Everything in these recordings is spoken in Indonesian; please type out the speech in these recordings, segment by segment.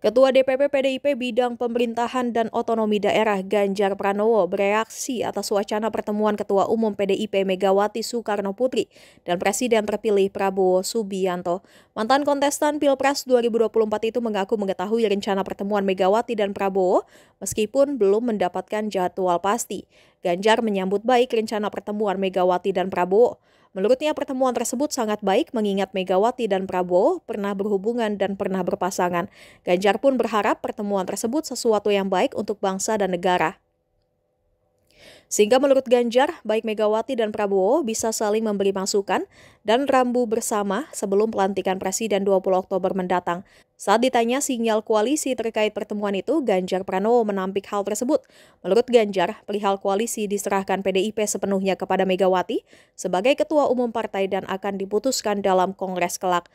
Ketua DPP PDIP Bidang Pemerintahan dan Otonomi Daerah Ganjar Pranowo bereaksi atas wacana pertemuan Ketua Umum PDIP Megawati Soekarno Putri dan Presiden terpilih Prabowo Subianto. Mantan kontestan Pilpres 2024 itu mengaku mengetahui rencana pertemuan Megawati dan Prabowo meskipun belum mendapatkan jadwal pasti. Ganjar menyambut baik rencana pertemuan Megawati dan Prabowo. Menurutnya pertemuan tersebut sangat baik mengingat Megawati dan Prabowo pernah berhubungan dan pernah berpasangan. Ganjar pun berharap pertemuan tersebut sesuatu yang baik untuk bangsa dan negara. Sehingga menurut Ganjar, baik Megawati dan Prabowo bisa saling memberi masukan dan rambu bersama sebelum pelantikan Presiden 20 Oktober mendatang. Saat ditanya sinyal koalisi terkait pertemuan itu, Ganjar Pranowo menampik hal tersebut. Menurut Ganjar, perihal koalisi diserahkan PDIP sepenuhnya kepada Megawati sebagai ketua umum partai dan akan diputuskan dalam kongres kelak.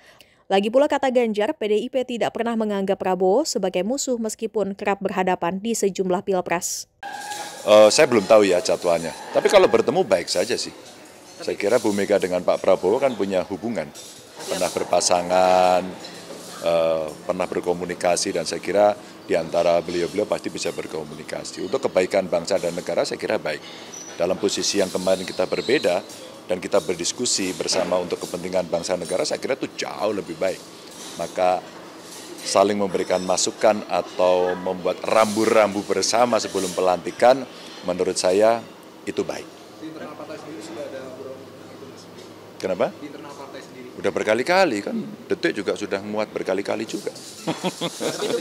Lagi pula kata Ganjar, PDIP tidak pernah menganggap Prabowo sebagai musuh meskipun kerap berhadapan di sejumlah pilpres. Uh, saya belum tahu ya jadwalnya. Tapi kalau bertemu baik saja sih. Saya kira Bu Mega dengan Pak Prabowo kan punya hubungan, iya. pernah berpasangan, uh, pernah berkomunikasi dan saya kira di antara beliau-beliau pasti bisa berkomunikasi. Untuk kebaikan bangsa dan negara saya kira baik. Dalam posisi yang kemarin kita berbeda dan kita berdiskusi bersama untuk kepentingan bangsa dan negara saya kira itu jauh lebih baik. Maka saling memberikan masukan atau membuat rambu-rambu bersama sebelum pelantikan, menurut saya itu baik. Kenapa? Udah berkali-kali kan, detik juga sudah muat berkali-kali juga.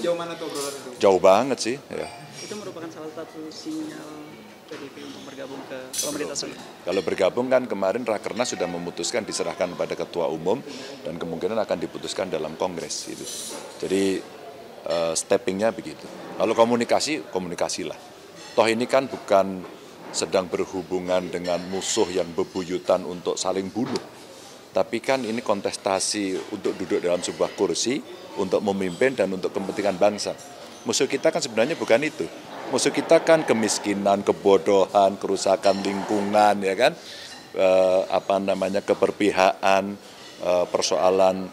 jauh mana tuh itu? Jauh banget sih. Ya. Itu merupakan salah satu sinyal PDIP untuk bergabung ke pemerintah Kalau bergabung kan kemarin Rakernas sudah memutuskan diserahkan pada ketua umum dan kemungkinan akan diputuskan dalam kongres itu. Jadi uh, steppingnya begitu. Lalu komunikasi, komunikasilah. Toh ini kan bukan sedang berhubungan dengan musuh yang bebuyutan untuk saling bunuh. Tapi kan ini kontestasi untuk duduk dalam sebuah kursi, untuk memimpin dan untuk kepentingan bangsa. Musuh kita kan sebenarnya bukan itu. Musuh kita kan kemiskinan, kebodohan, kerusakan lingkungan, ya kan, e, apa namanya keberpihakan, e, persoalan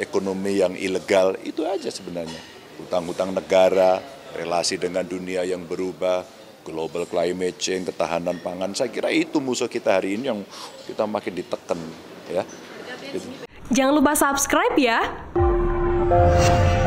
ekonomi yang ilegal itu aja sebenarnya utang-utang negara relasi dengan dunia yang berubah global climate change ketahanan pangan saya kira itu musuh kita hari ini yang kita makin ditekan ya Jangan lupa subscribe ya.